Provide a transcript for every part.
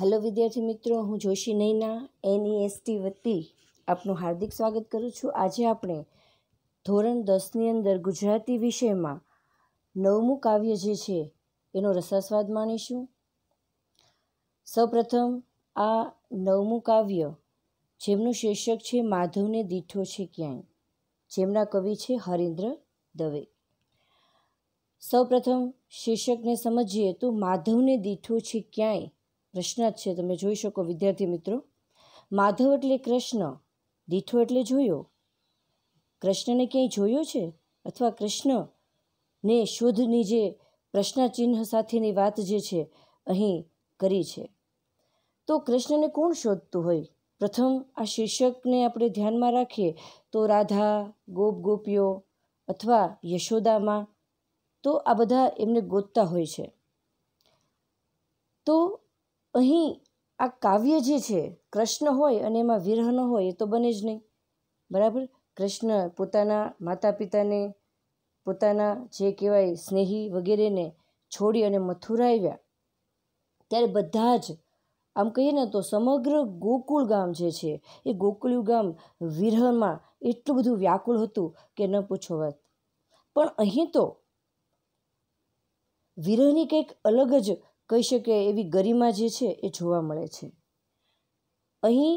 hello વિદ્યાર્થી મિત્રો હું જોશી નૈના એની એનઈએસટી e વતી આપનું હાર્દિક સ્વાગત કરું છું આજે આપણે ધોરણ દસની અંદર ગુજરાતી વિષયમાં નવમું કાવ્ય જે છે એનો રસાસ્વાદ માણીશું સૌપ્રથમ આ નવમું કાવ્ય જેમનું શીર્ષક છે માધવને દીઠો છે ક્યાંય જેમના કવિ છે હરિન્દ્ર દવે સૌપ્રથમ શીર્ષકને સમજીએ તો માધવને દીઠો છે ક્યાંય પ્રશ્ન જ છે તમે જોઈ શકો વિદ્યાર્થી મિત્રો માધવ એટલે કૃષ્ણ દીઠો એટલે જોયો કૃષ્ણને ક્યાંય જોયો છે અથવા કૃષ્ણને શોધની જે પ્રશ્નચિહ્ન સાથેની વાત જે છે અહીં કરી છે તો કૃષ્ણને કોણ શોધતું હોય પ્રથમ આ શીર્ષકને આપણે ધ્યાનમાં રાખીએ તો રાધા ગોપ ગોપીઓ અથવા યશોદામાં તો આ બધા એમને ગોતતા હોય છે તો અહીં આ કાવ્ય જે છે કૃષ્ણ હોય અને એમાં વિરહ ન હોય એ તો બને જ નહીં બરાબર કૃષ્ણ પોતાના માતા પિતાને પોતાના જે કહેવાય સ્નેહી વગેરેને છોડી અને મથુરા આવ્યા ત્યારે બધા જ આમ કહીએ ને તો સમગ્ર ગોકુળ ગામ જે છે એ ગોકુળિયું ગામ વિરહમાં એટલું બધું વ્યાકુળ હતું કે ન પૂછો વાત પણ અહીં તો વિરહની કંઈક અલગ જ કહી શકે એવી ગરિમા જે છે એ જોવા મળે છે અહીં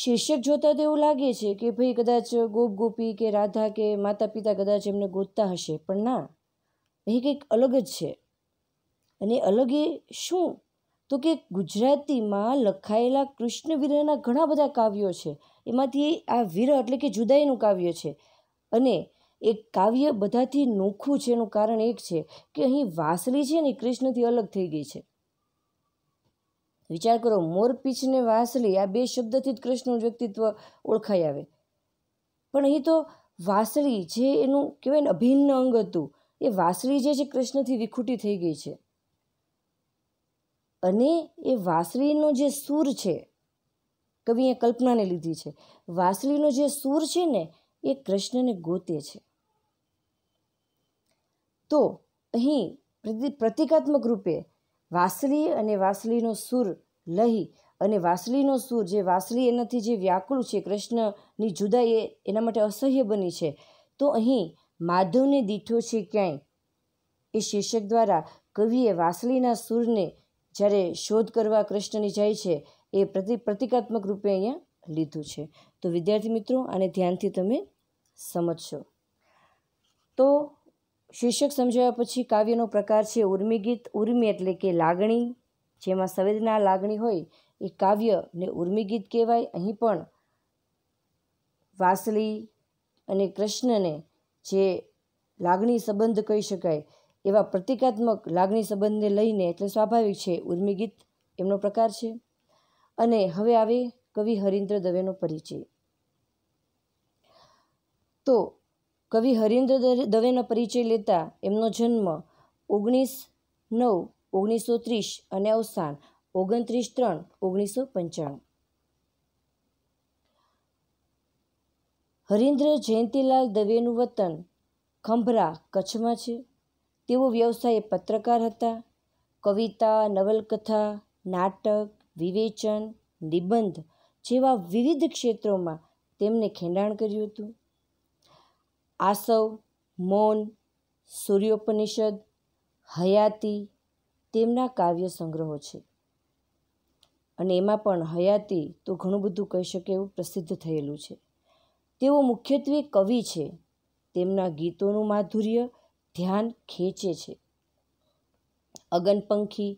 શીર્ષક જોતા તો એવું લાગે છે કે ભાઈ કદાચ ગોપ ગોપી કે રાધા કે માતા પિતા કદાચ એમને ગોતતા હશે પણ ના અહીં કંઈક અલગ જ છે અને અલગ એ શું તો કે ગુજરાતીમાં લખાયેલા કૃષ્ણ વીરના ઘણા બધા કાવ્યો છે એમાંથી આ વીર એટલે કે જુદાઈનું કાવ્ય છે અને એ કાવ્ય બધાથી નોખું છે એનું કારણ એક છે કે અહીં વાસલી છે ને કૃષ્ણથી અલગ થઈ ગઈ છે વિચાર કરો મોરપીછ ને વાસલી આ બે શબ્દથી જ કૃષ્ણનું વ્યક્તિત્વ ઓળખાઈ આવે પણ અહીં તો વાસળી જે એનું કહેવાય ને અભિન્ન અંગ હતું એ વાસળી જે છે કૃષ્ણથી વિખૂટી થઈ ગઈ છે અને એ વાસળીનો જે સૂર છે કવિએ કલ્પનાને લીધી છે વાસળીનો જે સૂર છે ને એ કૃષ્ણને ગોતે છે તો અહીં પ્રતિકાત્મક રૂપે વાસલી અને વાસલીનો સૂર લહી અને વાસલીનો સૂર જે વાસલી એનાથી જે વ્યાકુળ છે કૃષ્ણની જુદાઈ એ એના માટે અસહ્ય બની છે તો અહીં માધવને દીઠો છે ક્યાંય એ શીર્ષક દ્વારા કવિએ વાસલીના સૂરને જ્યારે શોધ કરવા કૃષ્ણની જાય છે એ પ્રતિ પ્રતિકાત્મક રૂપે અહીંયા લીધું છે તો વિદ્યાર્થી મિત્રો આને ધ્યાનથી તમે સમજશો તો શીર્ષક સમજાવ્યા પછી કાવ્યનો પ્રકાર છે ઉર્મિગીત ગીત ઉર્મી એટલે કે લાગણી જેમાં સંવેદના લાગણી હોય એ કાવ્યને ઉર્મી ગીત કહેવાય અહીં પણ વાસલી અને કૃષ્ણને જે લાગણી સંબંધ કહી શકાય એવા પ્રતિકાત્મક લાગણી સંબંધને લઈને એટલે સ્વાભાવિક છે ઉર્મિગીત એમનો પ્રકાર છે અને હવે આવે કવિ હરીન્દ્ર દવેનો પરિચય તો કવિ હરીન્દ્ર દવેનો પરિચય લેતા એમનો જન્મ ઓગણીસ નવ ઓગણીસો ત્રીસ અને અવસાન ઓગણત્રીસ ત્રણ ઓગણીસો પંચાણું હરીન્દ્ર જયંતિલાલ દવેનું વતન ખંભરા કચ્છમાં છે તેઓ વ્યવસાયે પત્રકાર હતા કવિતા નવલકથા નાટક વિવેચન નિબંધ જેવા વિવિધ ક્ષેત્રોમાં તેમને ખેંડાણ કર્યું હતું આસવ મૌન સૂર્યોપનિષદ હયાતી તેમના કાવ્ય સંગ્રહો છે અને એમાં પણ હયાતી તો ઘણું બધું કહી શકે એવું પ્રસિદ્ધ થયેલું છે તેઓ મુખ્યત્વે કવિ છે તેમના ગીતોનું માધુર્ય ધ્યાન ખેંચે છે અગનપંખી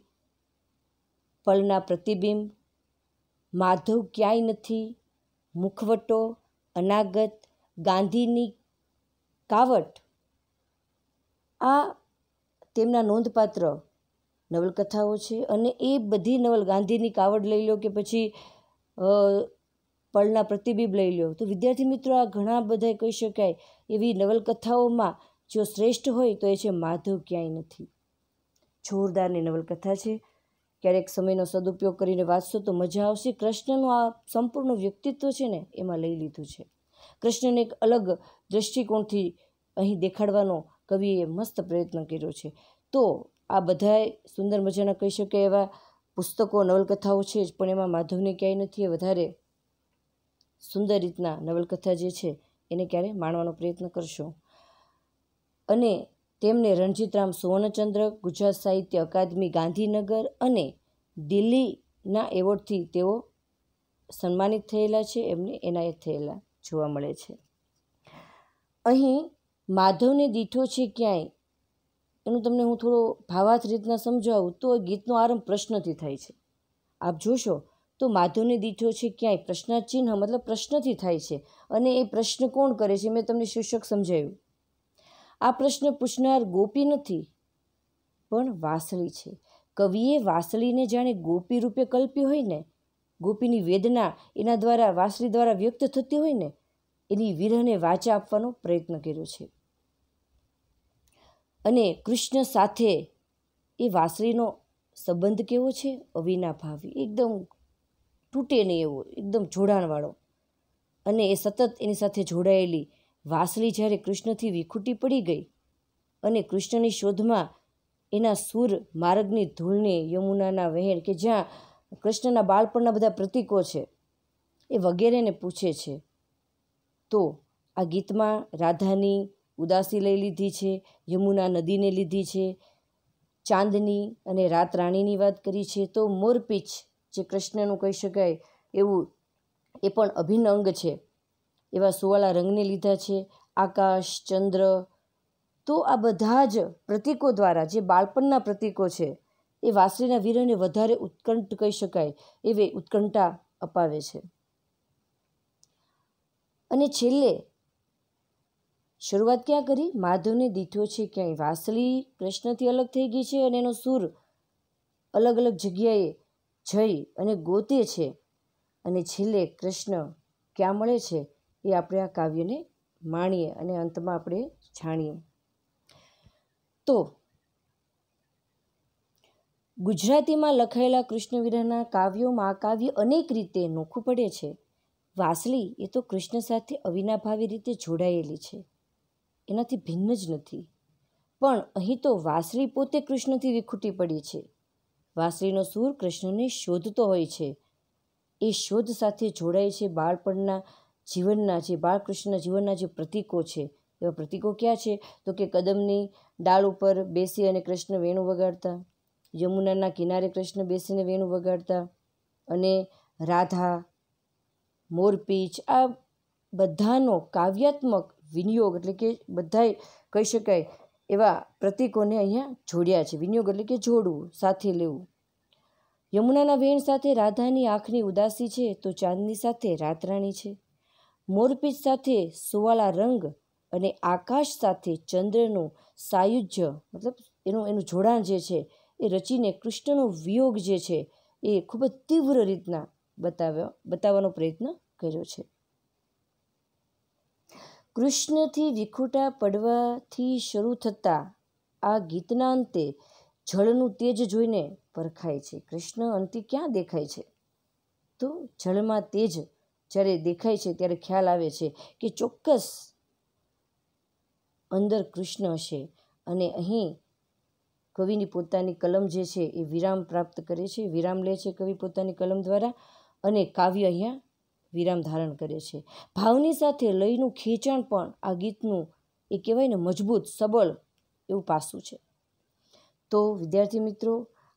પલના પ્રતિબિંબ માધવ ક્યાંય નથી મુખવટો અનાગત ગાંધીની કાવટ આ તેમના નોંધપાત્ર નવલકથાઓ છે અને એ બધી નવલ ગાંધીની કાવડ લઈ લો કે પછી પળના પ્રતિબિંબ લઈ લો તો વિદ્યાર્થી મિત્રો આ ઘણા બધા કહી શકાય એવી નવલકથાઓમાં જો શ્રેષ્ઠ હોય તો એ છે માધવ ક્યાંય નથી જોરદારની નવલકથા છે ક્યારેક સમયનો સદુપયોગ કરીને વાંચશો તો મજા આવશે કૃષ્ણનું આ સંપૂર્ણ વ્યક્તિત્વ છે ને એમાં લઈ લીધું છે કૃષ્ણને એક અલગ દૃષ્ટિકોણથી અહીં દેખાડવાનો કવિએ મસ્ત પ્રયત્ન કર્યો છે તો આ બધાય સુંદર મજાના કહી શકાય એવા પુસ્તકો નવલકથાઓ છે જ પણ એમાં માધવને ક્યાંય નથી એ વધારે સુંદર રીતના નવલકથા જે છે એને ક્યારેય માણવાનો પ્રયત્ન કરશો અને તેમને રણજીતરામ સુવર્ણચંદ્રક ગુજરાત સાહિત્ય અકાદમી ગાંધીનગર અને દિલ્હીના એવોર્ડથી તેઓ સન્માનિત થયેલા છે એમને એનાયત થયેલા જોવા મળે છે અહીં માધવને દીઠો છે ક્યાંય એનું તમને હું થોડો ભાવાર્થ રીતના સમજાવું તો ગીતનો આરંભ પ્રશ્નથી થાય છે આપ જોશો તો માધવને દીઠો છે ક્યાંય પ્રશ્નચિહ્ન મતલબ પ્રશ્નથી થાય છે અને એ પ્રશ્ન કોણ કરે છે મેં તમને શીર્ષક સમજાવ્યું આ પ્રશ્ન પૂછનાર ગોપી નથી પણ વાસળી છે કવિએ વાસળીને જાણે ગોપી રૂપે કલ્પી હોય ને ગોપીની વેદના એના દ્વારા વાસરી દ્વારા વ્યક્ત થતી હોય ને એની વિરહને વાચા આપવાનો પ્રયત્ન કર્યો છે અને કૃષ્ણ સાથે એ વાસરીનો સંબંધ કેવો છે અવિનાભાવી એકદમ તૂટે નહીં એવો એકદમ જોડાણવાળો અને એ સતત એની સાથે જોડાયેલી વાસલી જ્યારે કૃષ્ણથી વિખૂટી પડી ગઈ અને કૃષ્ણની શોધમાં એના સૂર માર્ગની ધૂળને યમુનાના વહેણ કે જ્યાં કૃષ્ણના બાળપણના બધા પ્રતીકો છે એ વગેરેને પૂછે છે તો આ ગીતમાં રાધાની ઉદાસી લઈ લીધી છે યમુના નદીને લીધી છે ચાંદની અને રાત રાણીની વાત કરી છે તો મોરપીચ જે કૃષ્ણનું કહી શકાય એવું એ પણ અભિન્ન અંગ છે એવા સુવાળા રંગને લીધા છે આકાશ ચંદ્ર તો આ બધા જ પ્રતીકો દ્વારા જે બાળપણના પ્રતીકો છે એ વાસરીના વીરોને વધારે ઉત્કંઠ કહી શકાય એવી ઉત્કંઠા અપાવે છે અને છેલ્લે શરૂઆત ક્યાં કરી માધવને દીઠો છે ક્યાંય વાસલી કૃષ્ણથી અલગ થઈ ગઈ છે અને એનો સૂર અલગ અલગ જગ્યાએ જઈ અને ગોતે છે અને છેલ્લે કૃષ્ણ ક્યાં મળે છે એ આપણે આ કાવ્યને માણીએ અને અંતમાં આપણે જાણીએ તો ગુજરાતીમાં લખાયેલા કૃષ્ણવીરાના કાવ્યોમાં કાવ્ય અનેક રીતે નોખું પડે છે વાસલી એ તો કૃષ્ણ સાથે અવિનાભાવી રીતે જોડાયેલી છે એનાથી ભિન્ન જ નથી પણ અહીં તો વાસલી પોતે કૃષ્ણથી વિખૂટી પડી છે વાસલીનો સૂર કૃષ્ણને શોધતો હોય છે એ શોધ સાથે જોડાય છે બાળપણના જીવનના જે બાળકૃષ્ણના જીવનના જે પ્રતીકો છે એવા પ્રતીકો ક્યાં છે તો કે કદમની ડાળ ઉપર બેસી અને કૃષ્ણ વેણું વગાડતા યમુનાના કિનારે કૃષ્ણ બેસીને વેણું વગાડતા અને રાધા મોરપીચ આ બધાનો કાવ્યાત્મક વિનિયોગ એટલે કે બધાય કહી શકાય એવા પ્રતિકોને અહીંયા જોડ્યા છે વિનિયોગ એટલે કે જોડવું સાથે લેવું યમુનાના વેણ સાથે રાધાની આંખની ઉદાસી છે તો ચાંદની સાથે રાતરાણી છે મોરપીચ સાથે સુવાળા રંગ અને આકાશ સાથે ચંદ્રનું સાયુજ્ય મતલબ એનું એનું જોડાણ જે છે એ રચીને કૃષ્ણનો વિયોગ જે છે એ ખૂબ જ તીવ્ર રીતના બતાવ્યો બતાવવાનો પ્રયત્ન કર્યો છે કૃષ્ણથી વિખૂટા પડવાથી શરૂ થતા આ ગીતના અંતે જળનું તેજ જોઈને પરખાય છે કૃષ્ણ અંતે ક્યાં દેખાય છે તો જળમાં તેજ જ્યારે દેખાય છે ત્યારે ખ્યાલ આવે છે કે ચોક્કસ અંદર કૃષ્ણ હશે અને અહીં કવિની પોતાની કલમ જે છે એ વિરામ પ્રાપ્ત કરે છે વિરામ લે છે કવિ પોતાની કલમ દ્વારા અને કાવ્ય અહીંયા વિરામ ધારણ કરે છે ભાવની સાથે લયનું ખેંચાણ પણ આ ગીતનું એ કહેવાય ને મજબૂત સબળ એવું પાસું છે તો વિદ્યાર્થી મિત્રો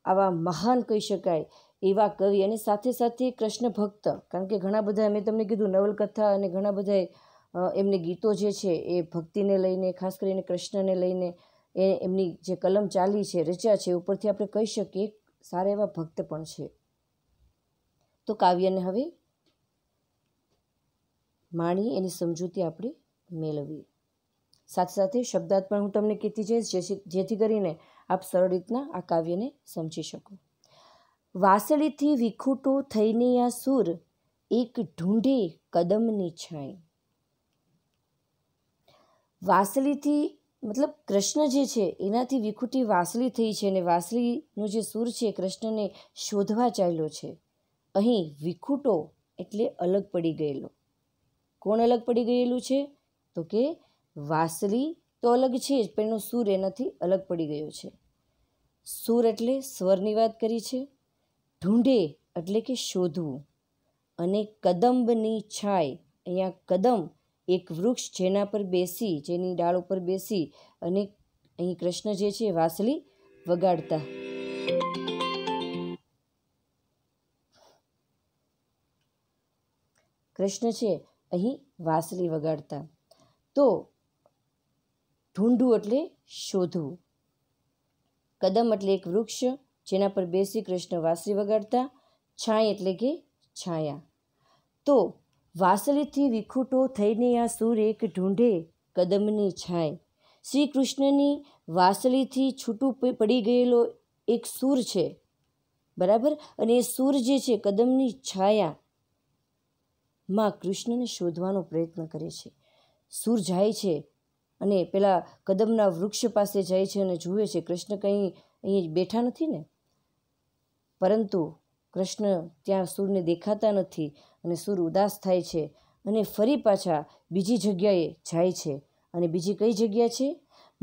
આવા મહાન કહી શકાય એવા કવિ અને સાથે સાથે કૃષ્ણ ભક્ત કારણ કે ઘણા બધા મેં તમને કીધું નવલકથા અને ઘણા બધાએ એમને ગીતો જે છે એ ભક્તિને લઈને ખાસ કરીને કૃષ્ણને લઈને એ એમની જે કલમ ચાલી છે રચ્યા છે ઉપરથી આપણે કહી શકીએ સારા એવા ભક્ત પણ છે તો કાવ્યને હવે માણી એની સમજૂતી આપણે મેળવીએ સાથે સાથે શબ્દાર્થ પણ હું તમને કહેતી જઈશ જેથી કરીને આપ સરળ રીતના આ કાવ્યને સમજી શકો વાસળીથી વિખૂટો થઈને આ સુર એક ઢૂંઢે કદમની છાંય વાસળીથી મતલબ કૃષ્ણ જે છે એનાથી વિખુટી વાસલી થઈ છે અને વાસલીનો જે સૂર છે કૃષ્ણને શોધવા ચાલ્યો છે અહીં વિખુટો એટલે અલગ પડી ગયેલો કોણ અલગ પડી ગયેલું છે તો કે વાસલી તો અલગ છે જ પણ એનો સૂર એનાથી અલગ પડી ગયો છે સૂર એટલે સ્વરની વાત કરી છે ઢૂંઢે એટલે કે શોધવું અને કદંબની છાય અહીંયા કદંબ એક વૃક્ષ જેના પર બેસી જેની ડાળ ઉપર બેસી અને અહીં કૃષ્ણ જે છે વાસલી વગાડતા કૃષ્ણ છે અહીં વાસલી વગાડતા તો ઢૂંઢું એટલે શોધવું કદમ એટલે એક વૃક્ષ જેના પર બેસી કૃષ્ણ વાસરી વગાડતા છાંય એટલે કે છાયા તો વાસલીથી વિખૂટો થઈને આ સૂર એક ઢૂંઢે કદમની છાંય શ્રી કૃષ્ણની વાસલીથી છૂટું પડી ગયેલો એક સૂર છે બરાબર અને એ સૂર જે છે કદમની છાયા માં કૃષ્ણને શોધવાનો પ્રયત્ન કરે છે સૂર જાય છે અને પેલા કદમના વૃક્ષ પાસે જાય છે અને જુએ છે કૃષ્ણ કંઈ અહીંયા બેઠા નથી ને પરંતુ કૃષ્ણ ત્યાં સૂરને દેખાતા નથી અને સૂર ઉદાસ થાય છે અને ફરી પાછા બીજી જગ્યાએ જાય છે અને બીજી કઈ જગ્યા છે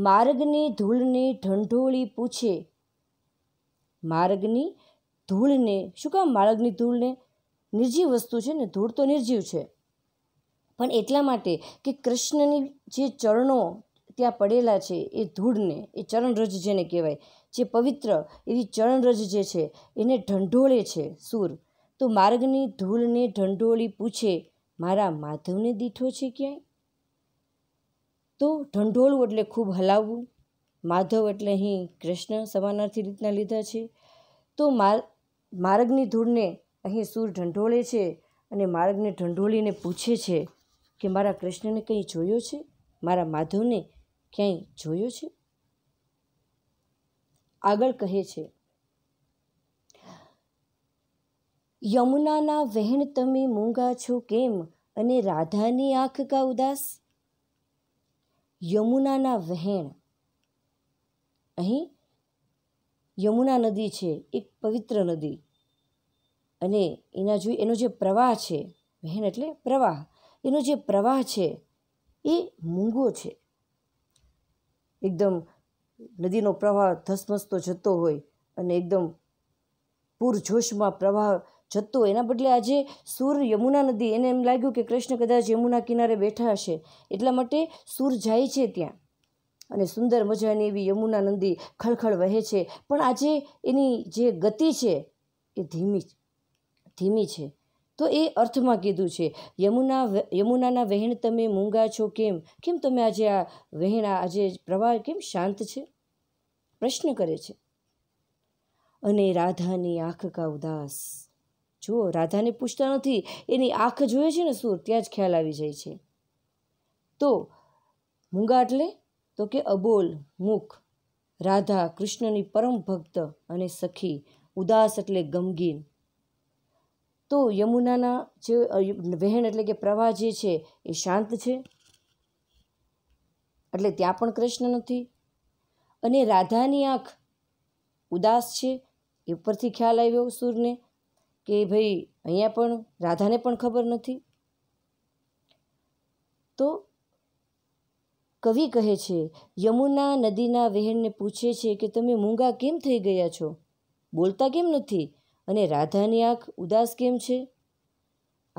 માર્ગની ધૂળને ઢંઢોળી પૂછે માર્ગની ધૂળને શું કામ માર્ગની ધૂળને નિર્જીવ વસ્તુ છે ને ધૂળ તો નિર્જીવ છે પણ એટલા માટે કે કૃષ્ણની જે ચરણો ત્યાં પડેલા છે એ ધૂળને એ ચરણરજ જેને કહેવાય જે પવિત્ર એવી ચરણરજ જે છે એને ઢંઢોળે છે સૂર તો માર્ગની ધૂળને ઢંઢોળી પૂછે મારા માધવને દીઠો છે ક્યાંય તો ઢંઢોળવું એટલે ખૂબ હલાવવું માધવ એટલે અહીં કૃષ્ણ સમાનાર્થી રીતના લીધા છે તો માર્ગની ધૂળને અહીં સૂર ઢંઢોળે છે અને માર્ગને ઢંઢોળીને પૂછે છે કે મારા કૃષ્ણને કંઈ જોયો છે મારા માધવને ક્યાંય જોયો છે આગળ કહે છે યમુનાના વહેણ તમે મૂંગા છો કેમ અને રાધાની આંખ કા ઉદાસ યમુનાના વહેણ અહીં યમુના નદી છે એક પવિત્ર નદી અને એના જો એનો જે પ્રવાહ છે વહેણ એટલે પ્રવાહ એનો જે પ્રવાહ છે એ મૂંગો છે એકદમ નદીનો પ્રવાહ ધસમસતો જતો હોય અને એકદમ પૂરજોશમાં પ્રવાહ જતો એના બદલે આજે સૂર યમુના નદી એને એમ લાગ્યું કે કૃષ્ણ કદાચ યમુના કિનારે બેઠા હશે એટલા માટે સૂર જાય છે ત્યાં અને સુંદર મજાની એવી યમુના નદી ખળખળ વહે છે પણ આજે એની જે ગતિ છે એ ધીમી ધીમી છે તો એ અર્થમાં કીધું છે યમુના યમુનાના વહેણ તમે મૂંગા છો કેમ કેમ તમે આજે આ વહેણ આજે પ્રવાહ કેમ શાંત છે પ્રશ્ન કરે છે અને રાધાની આંખ કા ઉદાસ જો રાધાને પૂછતા નથી એની આંખ જોઈએ છે ને સુર ત્યાં જ ખ્યાલ આવી જાય છે તો મૂંગા એટલે તો કે અબોલ મૂક રાધા કૃષ્ણની પરમ ભક્ત અને સખી ઉદાસ એટલે ગમગીન તો યમુનાના જે વહેણ એટલે કે પ્રવાહ જે છે એ શાંત છે એટલે ત્યાં પણ કૃષ્ણ નથી અને રાધાની આંખ ઉદાસ છે એ ઉપરથી ખ્યાલ આવ્યો સુરને કે ભાઈ અહીંયા પણ રાધાને પણ ખબર નથી તો કવિ કહે છે યમુના નદીના વહેણને પૂછે છે કે તમે મૂંગા કેમ થઈ ગયા છો બોલતા કેમ નથી અને રાધાની આંખ ઉદાસ કેમ છે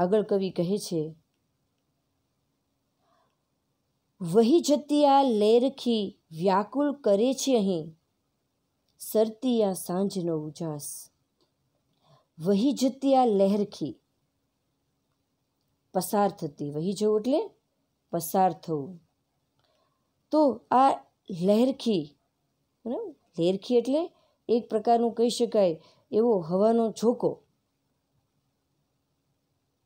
આગળ કવિ કહે છે વહી જતી આ લેરખી વ્યાકુલ કરે છે અહીં સરતી આ સાંજનો ઉજાસ વહી જતી આ લહેરખી પસાર થતી વહી જવું એટલે પસાર થવું તો આ લહેરખી બરાબર લહેરખી એટલે એક પ્રકારનું કહી શકાય એવો હવાનો ઝોકો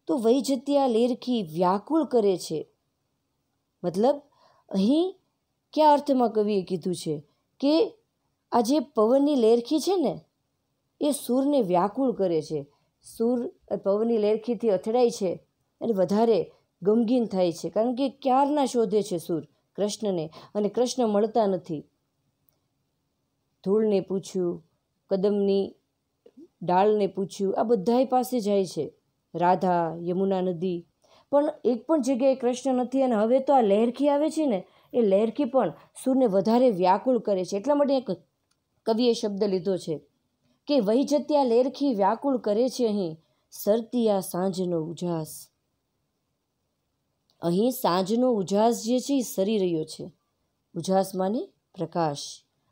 તો વહી જતી આ લહેરખી વ્યાકુળ કરે છે મતલબ અહીં ક્યાં અર્થમાં કવિએ કીધું છે કે આ જે પવનની લહેરખી છે ને એ સૂરને વ્યાકુળ કરે છે સૂર પવનની લેરખીથી અથડાય છે અને વધારે ગમગીન થાય છે કારણ કે ક્યારના શોધે છે સૂર કૃષ્ણને અને કૃષ્ણ મળતા નથી ધૂળને પૂછ્યું કદમની ડાળને પૂછ્યું આ બધાએ પાસે જાય છે રાધા યમુના નદી પણ એક પણ જગ્યાએ કૃષ્ણ નથી અને હવે તો આ લહેરખી આવે છે ને એ લહેરખી પણ સૂરને વધારે વ્યાકુળ કરે છે એટલા માટે એક કવિએ શબ્દ લીધો છે કે વહી જત્યા લેરખી વ્યાકુળ કરે છે અહીં સરતી આ સાંજનો ઉજાસ અહીં સાંજનો ઉજાસ જે છે એ સરી રહ્યો છે ઉજાસ માને પ્રકાશ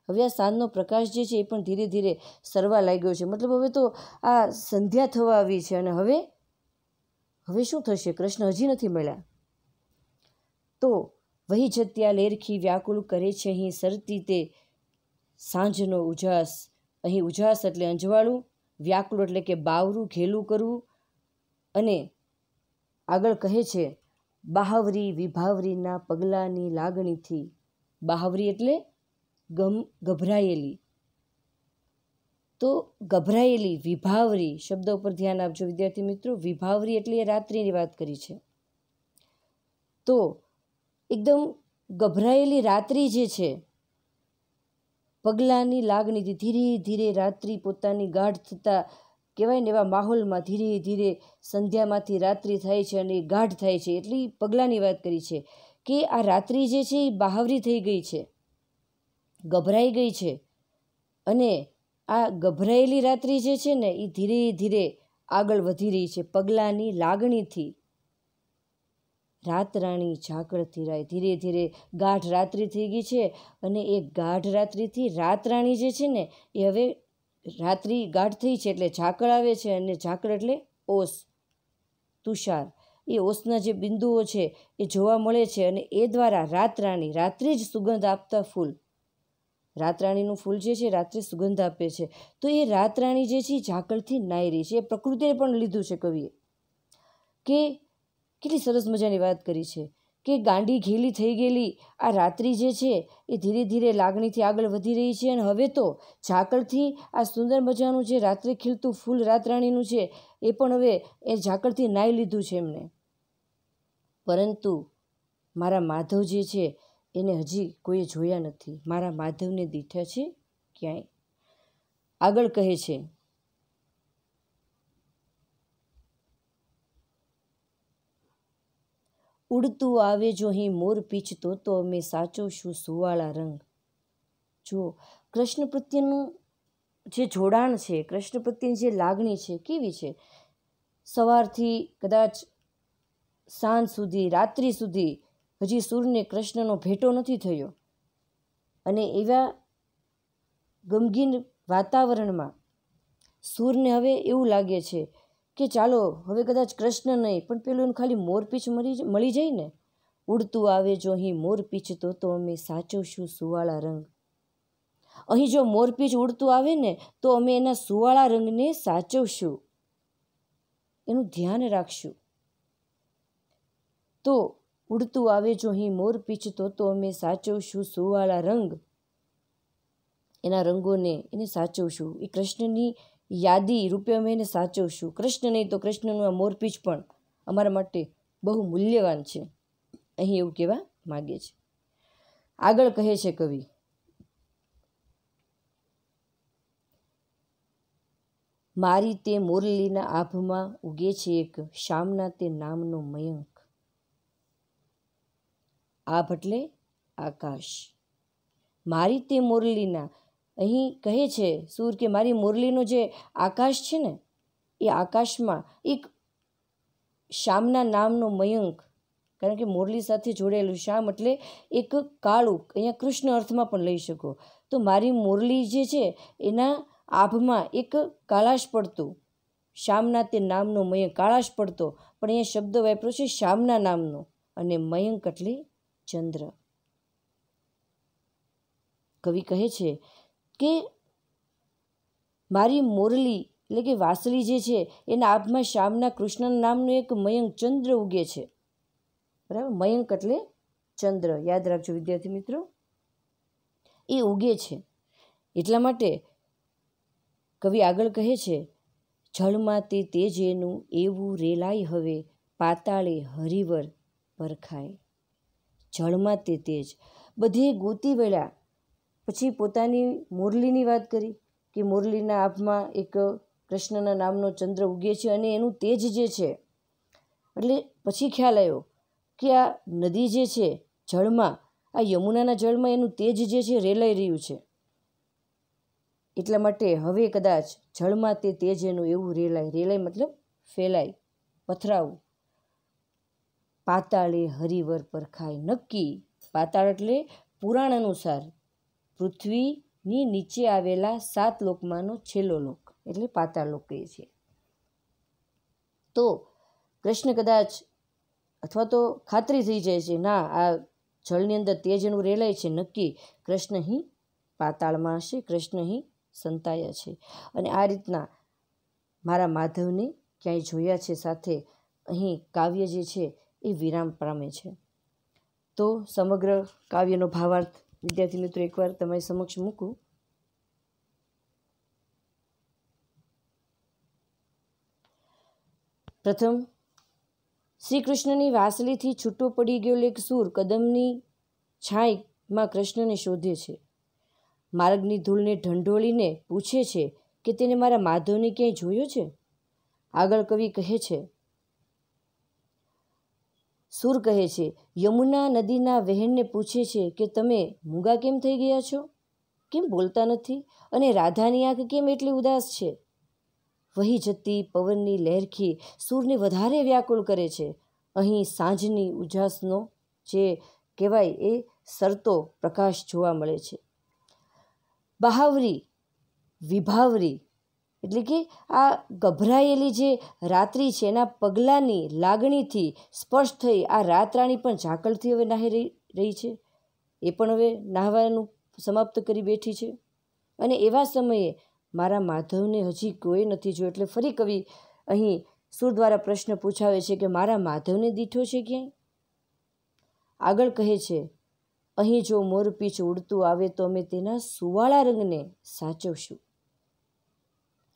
હવે આ સાંજનો પ્રકાશ જે છે એ પણ ધીરે ધીરે સરવા લાગ્યો છે મતલબ હવે તો આ સંધ્યા થવા આવી છે અને હવે હવે શું થશે કૃષ્ણ હજી નથી મળ્યા તો વહી જત્યા લેરખી વ્યાકુળ કરે છે અહીં સરતી તે સાંજનો ઉજાસ અહીં ઉજાસ એટલે અંજવાળું વ્યાકુળ એટલે કે બાવરું ઘેલું કરવું અને આગળ કહે છે બાહવરી વિભાવરીના પગલાંની લાગણીથી બાહવરી એટલે ગમ ગભરાયેલી તો ગભરાયેલી વિભાવરી શબ્દ ઉપર ધ્યાન આપજો વિદ્યાર્થી મિત્રો વિભાવરી એટલે એ રાત્રિની વાત કરી છે તો એકદમ ગભરાયેલી રાત્રિ જે છે પગલાંની લાગણીથી ધીરે ધીરે રાત્રિ પોતાની ગાઢ થતાં કહેવાય ને એવા માહોલમાં ધીરે ધીરે સંધ્યામાંથી રાત્રિ થાય છે અને ગાઢ થાય છે એટલી પગલાંની વાત કરી છે કે આ રાત્રિ જે છે એ બહાવરી થઈ ગઈ છે ગભરાઈ ગઈ છે અને આ ગભરાયેલી રાત્રિ જે છે ને એ ધીરે ધીરે આગળ વધી રહી છે પગલાંની લાગણીથી રાતરાણી રાણી ઝાકળથી રાય ધીરે ધીરે ગાઢ રાત્રિ થઈ ગઈ છે અને એ ગાઢ રાત્રિથી રાત રાણી જે છે ને એ હવે રાત્રિ ગાઢ થઈ છે એટલે ઝાકળ આવે છે અને ઝાકળ એટલે ઓસ તુષાર એ ઓસના જે બિંદુઓ છે એ જોવા મળે છે અને એ દ્વારા રાતરાણી રાત્રે જ સુગંધ આપતા ફૂલ રાતરાણીનું ફૂલ જે છે રાત્રે સુગંધ આપે છે તો એ રાતરાણી જે છે ઝાકળથી નાયરી છે એ પ્રકૃતિને પણ લીધું છે કવિએ કે કેટલી સરસ મજાની વાત કરી છે કે ગાંડી ઘેલી થઈ ગયેલી આ રાત્રિ જે છે એ ધીરે ધીરે લાગણીથી આગળ વધી રહી છે અને હવે તો ઝાકળથી આ સુંદર મજાનું જે રાત્રે ખીલતું ફૂલ રાતરાણીનું છે એ પણ હવે એ ઝાકળથી નાઈ લીધું છે એમને પરંતુ મારા માધવ જે છે એને હજી કોઈએ જોયા નથી મારા માધવને દીઠા છે ક્યાંય આગળ કહે છે ઉડતું આવે જો અહીં મોર પીછતો તો અમે સાચો શું સુવાળા રંગ જો કૃષ્ણ પ્રત્યેનું જે જોડાણ છે કૃષ્ણ પ્રત્યેની જે લાગણી છે કેવી છે સવારથી કદાચ સાંજ સુધી રાત્રિ સુધી હજી સૂરને કૃષ્ણનો ભેટો નથી થયો અને એવા ગમગીન વાતાવરણમાં સૂરને હવે એવું લાગે છે કે ચાલો હવે કદાચ કૃષ્ણ નહીં પણ પેલું ખાલી મોરપીછ મળી મળી જાય ને ઉડતું આવે જો અહીં મોરપીછ તો તો અમે સાચવશું સુવાળા રંગ અહીં જો મોરપીછ ઉડતું આવે ને તો અમે એના સુવાળા રંગને સાચવશું એનું ધ્યાન રાખશું તો ઉડતું આવે જો અહીં મોર તો તો અમે સાચવશું સુવાળા રંગ એના રંગોને એને સાચવશું એ કૃષ્ણની યાદી રૂપે અમે સાચવશું કૃષ્ણ નહીં તો કૃષ્ણનું આ મોરપીંછ પણ અમારા માટે બહુ મૂલ્યવાન છે અહીં એવું કહેવા માગે છે આગળ કહે છે કવિ મારી તે મોરલીના આભમાં ઉગે છે એક શામના તે નામનો મયંક આભ એટલે આકાશ મારી તે મોરલીના અહીં કહે છે સૂર કે મારી મુરલીનું જે આકાશ છે ને એ આકાશમાં એક શામના નામનો મયંક કારણ કે મુરલી સાથે જોડેલું શામ એટલે એક કાળું અહીંયા કૃષ્ણ અર્થમાં પણ લઈ શકો તો મારી મુરલી જે છે એના આભમાં એક કાળાશ પડતું શામના તે નામનો મયંક કાળાશ પડતો પણ અહીંયા શબ્દ વાપર્યો છે શામના નામનો અને મયંક એટલે ચંદ્ર કવિ કહે છે કે મારી મોરલી એટલે કે વાસળી જે છે એના આભમાં શ્યામના કૃષ્ણ નામનું એક મયંક ચંદ્ર ઉગે છે બરાબર મયંક એટલે ચંદ્ર યાદ રાખજો વિદ્યાર્થી મિત્રો એ ઉગે છે એટલા માટે કવિ આગળ કહે છે જળમાં તે તેજેનું એવું રેલાય હવે પાતાળે હરિવર પરખાય જળમાં તે તેજ બધે ગોતી વેળા પછી પોતાની મુરલીની વાત કરી કે મુરલીના આભમાં એક કૃષ્ણના નામનો ચંદ્ર ઉગે છે અને એનું તેજ જે છે એટલે પછી ખ્યાલ આવ્યો કે આ નદી જે છે જળમાં આ યમુનાના જળમાં એનું તેજ જે છે રેલાઈ રહ્યું છે એટલા માટે હવે કદાચ જળમાં તે તેજ એનું એવું રેલાય રેલાય મતલબ ફેલાય પથરાવું પાતાળે હરિવર પર ખાય નક્કી પાતાળ એટલે પુરાણ અનુસાર પૃથ્વીની નીચે આવેલા સાત લોકમાંનો છેલ્લો લોક એટલે પાતાળ લોક કહીએ છીએ તો કૃષ્ણ કદાચ અથવા તો ખાતરી થઈ જાય છે ના આ જળની અંદર તેજનું રેલાય છે નક્કી કૃષ્ણ અહીં પાતાળમાં હશે કૃષ્ણ અહીં સંતાયા છે અને આ રીતના મારા માધવને ક્યાંય જોયા છે સાથે અહીં કાવ્ય જે છે એ વિરામ પામે છે તો સમગ્ર કાવ્યનો ભાવાર્થ વિદ્યાર્થી મિત્રો એકવાર તમારી સમક્ષ મૂકું પ્રથમ શ્રી કૃષ્ણની વાસલીથી છૂટો પડી ગયો લેખ સુર કદમની છાંયમાં કૃષ્ણને શોધે છે માર્ગની ધૂળને ઢંઢોળીને પૂછે છે કે તેને મારા માધવને ક્યાંય જોયો છે આગળ કવિ કહે છે સુર કહે છે યમુના નદીના વહેણને પૂછે છે કે તમે મૂંગા કેમ થઈ ગયા છો કેમ બોલતા નથી અને રાધાની આંખ કેમ એટલી ઉદાસ છે વહી જતી પવનની લહેરખી સૂરને વધારે વ્યાકુળ કરે છે અહીં સાંજની ઉજાસનો જે કહેવાય એ સરતો પ્રકાશ જોવા મળે છે બહાવરી વિભાવરી એટલે કે આ ગભરાયેલી જે રાત્રિ છે એના પગલાંની લાગણીથી સ્પર્શ થઈ આ રાતરાણી પણ ઝાકળથી હવે નાહી રહી છે એ પણ હવે નાહવાનું સમાપ્ત કરી બેઠી છે અને એવા સમયે મારા માધવને હજી કોઈ નથી જોયું એટલે ફરી કવિ અહીં સુર દ્વારા પ્રશ્ન પૂછાવે છે કે મારા માધવને દીઠો છે ક્યાંય આગળ કહે છે અહીં જો મોરપીછ ઉડતું આવે તો અમે તેના સુવાળા રંગને સાચવશું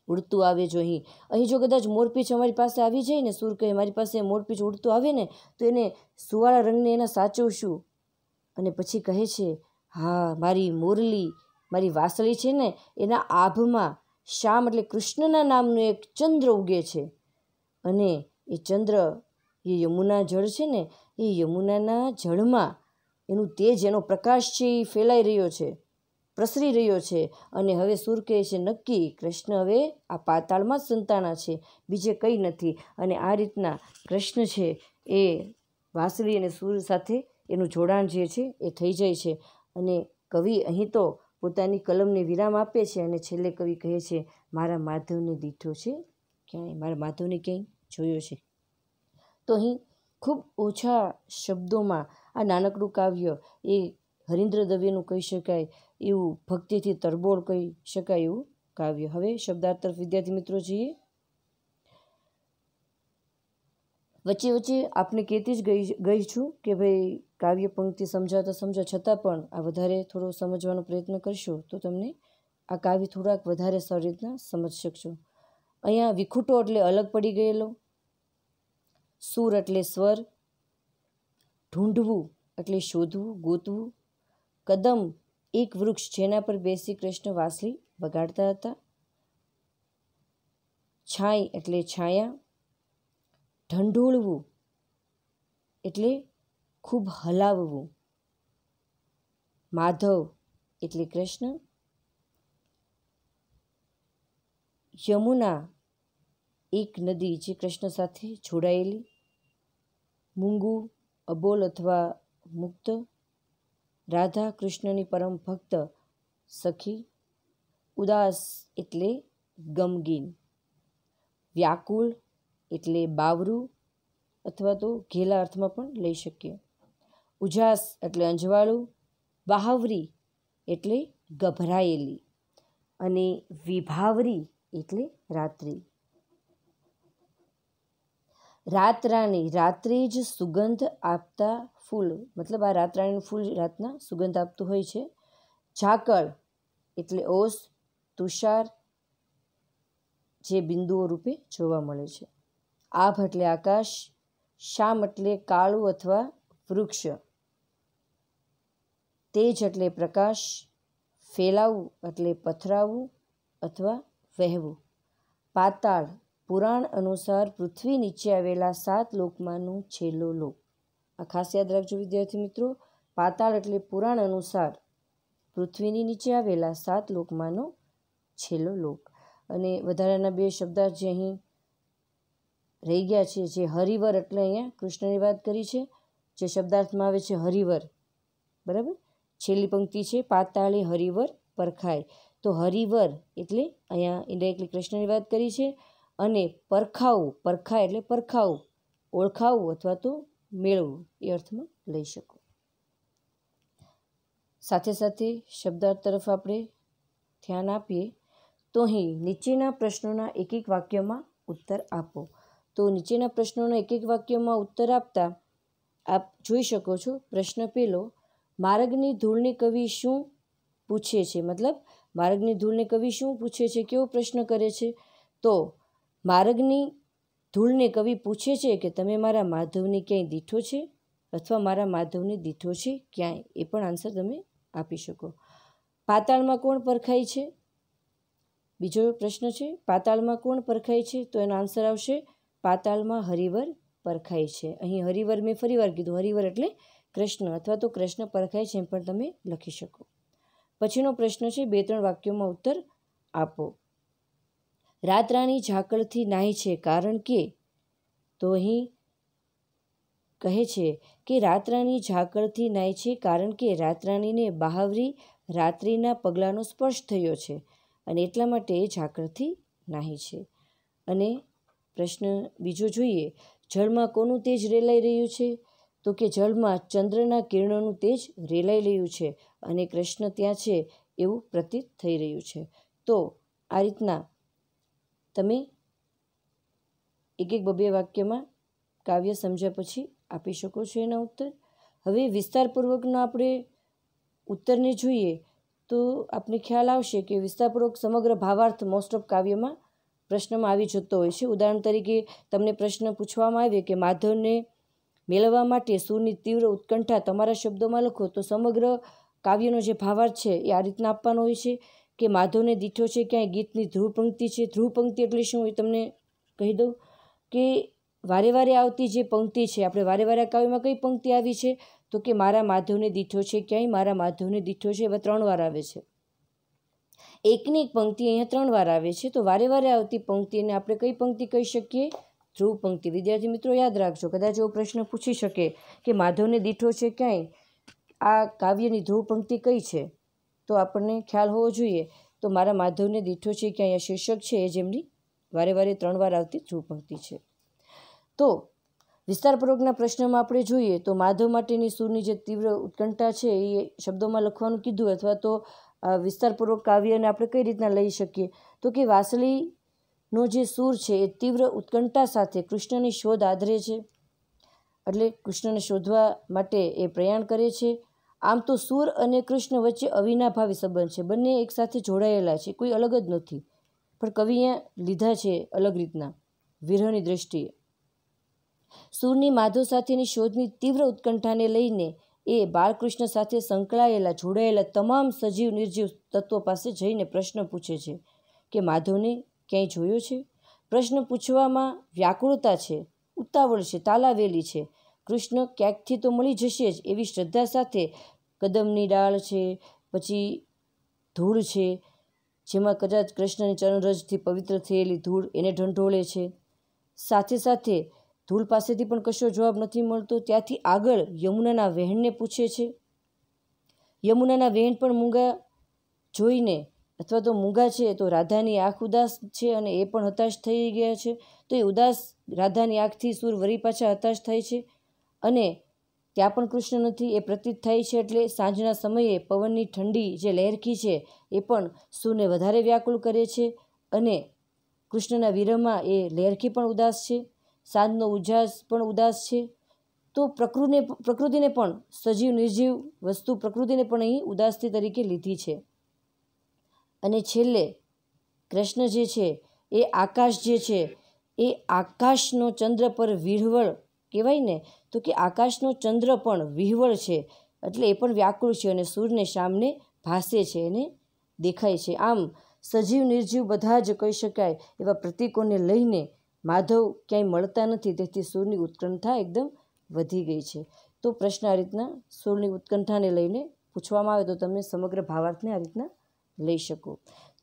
ઉડતું આવે જો અહીં અહીં જો કદાચ મોરપીચ અમારી પાસે આવી જાય ને સૂર કહે મારી પાસે મોરપીચ ઉડતું આવે ને તો એને સુવાળા રંગને એના સાચવશું અને પછી કહે છે હા મારી મોરલી મારી વાસળી છે ને એના આભમાં શ્યામ એટલે કૃષ્ણના નામનું એક ચંદ્ર ઉગે છે અને એ ચંદ્ર એ યમુના જળ છે ને એ યમુનાના જળમાં એનું તેજ એનો પ્રકાશ છે એ ફેલાઈ રહ્યો છે પ્રસરી રહ્યો છે અને હવે સુર કહે છે નક્કી કૃષ્ણ હવે આ પાતાળમાં જ સંતાણા છે બીજે કંઈ નથી અને આ રીતના કૃષ્ણ છે એ વાસળી અને સુર સાથે એનું જોડાણ જે છે એ થઈ જાય છે અને કવિ અહીં તો પોતાની કલમને વિરામ આપે છે અને છેલ્લે કવિ કહે છે મારા માધવને દીઠો છે ક્યાંય મારા માધવને ક્યાંય જોયો છે તો અહીં ખૂબ ઓછા શબ્દોમાં આ નાનકડું કાવ્ય એ હરીન્દ્ર દવેનું કહી શકાય એવું ભક્તિથી તરબોળ કહી શકાય એવું કાવ્ય હવે શબ્દાર્થ તરફ વિદ્યાર્થી મિત્રો જઈએ વચ્ચે વચ્ચે આપણે કહેતી જ ગઈ ગઈ છું કે ભાઈ કાવ્ય પંક્તિ સમજાતા સમજા છતાં પણ આ વધારે થોડો સમજવાનો પ્રયત્ન કરશો તો તમને આ કાવ્ય થોડાક વધારે સારી રીતના સમજ શકશો અહીંયા વિખૂટો એટલે અલગ પડી ગયેલો સૂર એટલે સ્વર ઢૂંઢવું એટલે શોધવું ગોતવું કદમ એક વૃક્ષ જેના પર બેસી કૃષ્ણ વાંસળી વગાડતા હતા છાંય એટલે છાયા ઢંઢોળવું એટલે ખૂબ હલાવવું માધવ એટલે કૃષ્ણ યમુના એક નદી જે કૃષ્ણ સાથે જોડાયેલી મૂંગું અબોલ અથવા મુક્ત રાધા કૃષ્ણની પરમ ભક્ત સખી ઉદાસ એટલે ગમગીન વ્યાકુળ એટલે બાવરું અથવા તો ઘેલા અર્થમાં પણ લઈ શકીએ ઉજાસ એટલે અંજવાળું બહાવરી એટલે ગભરાયેલી અને વિભાવરી એટલે રાત્રિ રાતરાણી રાત્રે જ સુગંધ આપતા ફૂલ મતલબ આ રાતરાણીનું ફૂલ રાતના સુગંધ આપતું હોય છે ઝાકળ એટલે ઓસ તુષાર જે બિંદુઓ રૂપે જોવા મળે છે આભ એટલે આકાશ શામ એટલે કાળું અથવા વૃક્ષ તેજ એટલે પ્રકાશ ફેલાવવું એટલે પથરાવવું અથવા વહેવું પાતાળ પુરાણ અનુસાર પૃથ્વી નીચે આવેલા સાત લોકમાંનું છેલ્લો લોક આ ખાસ યાદ રાખજો વિદ્યાર્થી મિત્રો પાતાળ એટલે પુરાણ અનુસાર પૃથ્વીની નીચે આવેલા સાત લોકમાંનો છેલ્લો લોક અને વધારાના બે શબ્દાર્થ જે અહીં રહી ગયા છે જે હરિવર એટલે અહીંયા કૃષ્ણની વાત કરી છે જે શબ્દાર્થમાં આવે છે હરિવર બરાબર છેલ્લી પંક્તિ છે પાતાળી હરિવર પરખાય તો હરિવર એટલે અહીંયા ઇન્ડાયરેક્ટલી કૃષ્ણની વાત કરી છે અને પરખાવું પરખા એટલે પરખાવું ઓળખાવું અથવા તો મેળવવું એ અર્થમાં લઈ શકો સાથે સાથે શબ્દાર્થ તરફ આપણે ધ્યાન આપીએ તો અહીં નીચેના પ્રશ્નોના એક એક વાક્યમાં ઉત્તર આપો તો નીચેના પ્રશ્નોના એક એક વાક્યમાં ઉત્તર આપતા આપ જોઈ શકો છો પ્રશ્ન પહેલો માર્ગની ધૂળની કવિ શું પૂછે છે મતલબ માર્ગની ધૂળની કવિ શું પૂછે છે કેવો પ્રશ્ન કરે છે તો માર્ગની ધૂળને કવિ પૂછે છે કે તમે મારા માધવની ક્યાંય દીઠો છે અથવા મારા માધવની દીઠો છે ક્યાંય એ પણ આન્સર તમે આપી શકો પાતાળમાં કોણ પરખાય છે બીજો પ્રશ્ન છે પાતાળમાં કોણ પરખાય છે તો એનો આન્સર આવશે પાતાળમાં હરિવર પરખાય છે અહીં હરિવર મેં ફરીવાર કીધું હરિવર એટલે કૃષ્ણ અથવા તો કૃષ્ણ પરખાય છે એમ પણ તમે લખી શકો પછીનો પ્રશ્ન છે બે ત્રણ વાક્યોમાં ઉત્તર આપો રાતરાણી ઝાકળથી નાહી છે કારણ કે તો અહીં કહે છે કે રાતરાણી ઝાકળથી નાહી છે કારણ કે રાતરાણીને બહાવરી રાત્રિના પગલાંનો સ્પર્શ થયો છે અને એટલા માટે એ ઝાકળથી નાહી છે અને પ્રશ્ન બીજો જોઈએ જળમાં કોનું તેજ રેલાઈ રહ્યું છે તો કે જળમાં ચંદ્રના કિરણોનું તેજ રેલાઈ રહ્યું છે અને કૃષ્ણ ત્યાં છે એવું પ્રતીત થઈ રહ્યું છે તો આ રીતના તમે એક એક બબે વાક્યમાં કાવ્ય સમજ્યા પછી આપી શકો છો એના ઉત્તર હવે વિસ્તારપૂર્વકનો આપણે ઉત્તરને જોઈએ તો આપને ખ્યાલ આવશે કે વિસ્તારપૂર્વક સમગ્ર ભાવાર્થ મોસ્ટ ઓફ કાવ્યમાં પ્રશ્નમાં આવી જતો હોય છે ઉદાહરણ તરીકે તમને પ્રશ્ન પૂછવામાં આવે કે માધવને મેળવવા માટે સૂરની તીવ્ર ઉત્કંઠા તમારા શબ્દોમાં લખો તો સમગ્ર કાવ્યનો જે ભાવાર્થ છે એ આ રીતના આપવાનો હોય છે કે માધવને દીઠો છે ક્યાંય ગીતની ધ્રુવ પંક્તિ છે ધ્રુવ પંક્તિ એટલે શું એ તમને કહી દઉં કે વારે વારે આવતી જે પંક્તિ છે આપણે વારે વારે કાવ્યમાં કઈ પંક્તિ આવી છે તો કે મારા માધવને દીઠો છે ક્યાંય મારા માધવને દીઠો છે એવા ત્રણ વાર આવે છે એકની એક પંક્તિ અહીંયા ત્રણ વાર આવે છે તો વારે વારે આવતી પંક્તિને આપણે કઈ પંક્તિ કહી શકીએ ધ્રુવ પંક્તિ વિદ્યાર્થી મિત્રો યાદ રાખજો કદાચ એવો પ્રશ્ન પૂછી શકે કે માધવને દીઠો છે ક્યાંય આ કાવ્યની ધ્રુવ પંક્તિ કઈ છે તો આપણને ખ્યાલ હોવો જોઈએ તો મારા માધવને દીઠો છે કે અહીંયા શીર્ષક છે એ જેમની વારે વારે ત્રણ વાર આવતી ધ્રુવ પંક્તિ છે તો વિસ્તારપૂર્વકના પ્રશ્નમાં આપણે જોઈએ તો માધવ માટેની સૂરની જે તીવ્ર ઉત્કંઠા છે એ શબ્દોમાં લખવાનું કીધું અથવા તો વિસ્તારપૂર્વક કાવ્યને આપણે કઈ રીતના લઈ શકીએ તો કે વાસલીનો જે સૂર છે એ તીવ્ર ઉત્કંઠા સાથે કૃષ્ણની શોધ આદરે છે એટલે કૃષ્ણને શોધવા માટે એ પ્રયાણ કરે છે આમ તો સૂર અને કૃષ્ણ વચ્ચે અવિનાભાવી સંબંધ છે બંને એકસાથે જોડાયેલા છે કોઈ અલગ જ નથી પણ કવિએ લીધા છે અલગ રીતના વિરહની દ્રષ્ટિએ સુરની માધવ સાથેની શોધની તીવ્ર ઉત્કંઠાને લઈને એ બાળકૃષ્ણ સાથે સંકળાયેલા જોડાયેલા તમામ સજીવ નિર્જીવ તત્વો પાસે જઈને પ્રશ્ન પૂછે છે કે માધવને ક્યાંય જોયો છે પ્રશ્ન પૂછવામાં વ્યાકુળતા છે ઉતાવળ છે તાલાવેલી છે કૃષ્ણ ક્યાંકથી તો મળી જશે જ એવી શ્રદ્ધા સાથે કદમની ડાળ છે પછી ધૂળ છે જેમાં કદાચ કૃષ્ણની ચરણરજથી પવિત્ર થયેલી ધૂળ એને ઢંઢોળે છે સાથે સાથે ધૂળ પાસેથી પણ કશો જવાબ નથી મળતો ત્યાંથી આગળ યમુનાના વહેણને પૂછે છે યમુનાના વહેણ પણ મૂંગા જોઈને અથવા તો મૂંગા છે તો રાધાની આંખ ઉદાસ છે અને એ પણ હતાશ થઈ ગયા છે તો એ ઉદાસ રાધાની આંખથી સૂર વરી પાછા હતાશ થાય છે અને ત્યાં પણ કૃષ્ણ નથી એ પ્રતીત થાય છે એટલે સાંજના સમયે પવનની ઠંડી જે લહેરખી છે એ પણ સુને વધારે વ્યાકુળ કરે છે અને કૃષ્ણના વિરહમાં એ લહેરખી પણ ઉદાસ છે સાંજનો ઉજાસ પણ ઉદાસ છે તો પ્રકૃતિને પ્રકૃતિને પણ સજીવ નિર્જીવ વસ્તુ પ્રકૃતિને પણ અહીં ઉદાસથી તરીકે લીધી છે અને છેલ્લે કૃષ્ણ જે છે એ આકાશ જે છે એ આકાશનો ચંદ્ર પર વિરવળ કહેવાય ને તો કે આકાશનો ચંદ્ર પણ વિહવળ છે એટલે એ પણ વ્યાકુળ છે અને સૂર્યને સામને ભાસે છે એને દેખાય છે આમ સજીવ નિર્જીવ બધા જ કહી શકાય એવા પ્રતિકોને લઈને માધવ ક્યાંય મળતા નથી તેથી સૂરની ઉત્કંઠા એકદમ વધી ગઈ છે તો પ્રશ્ન આ રીતના સૂરની ઉત્કંઠાને લઈને પૂછવામાં આવે તો તમે સમગ્ર ભાવાર્થને આ રીતના લઈ શકો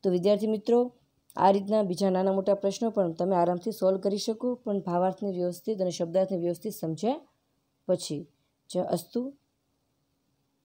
તો વિદ્યાર્થી મિત્રો આ રીતના બીજા નાના મોટા પ્રશ્નો પણ તમે આરામથી સોલ્વ કરી શકો પણ ભાવાર્થને વ્યવસ્થિત અને શબ્દાર્થને વ્યવસ્થિત સમજ્યા પછી જ અસ્તુ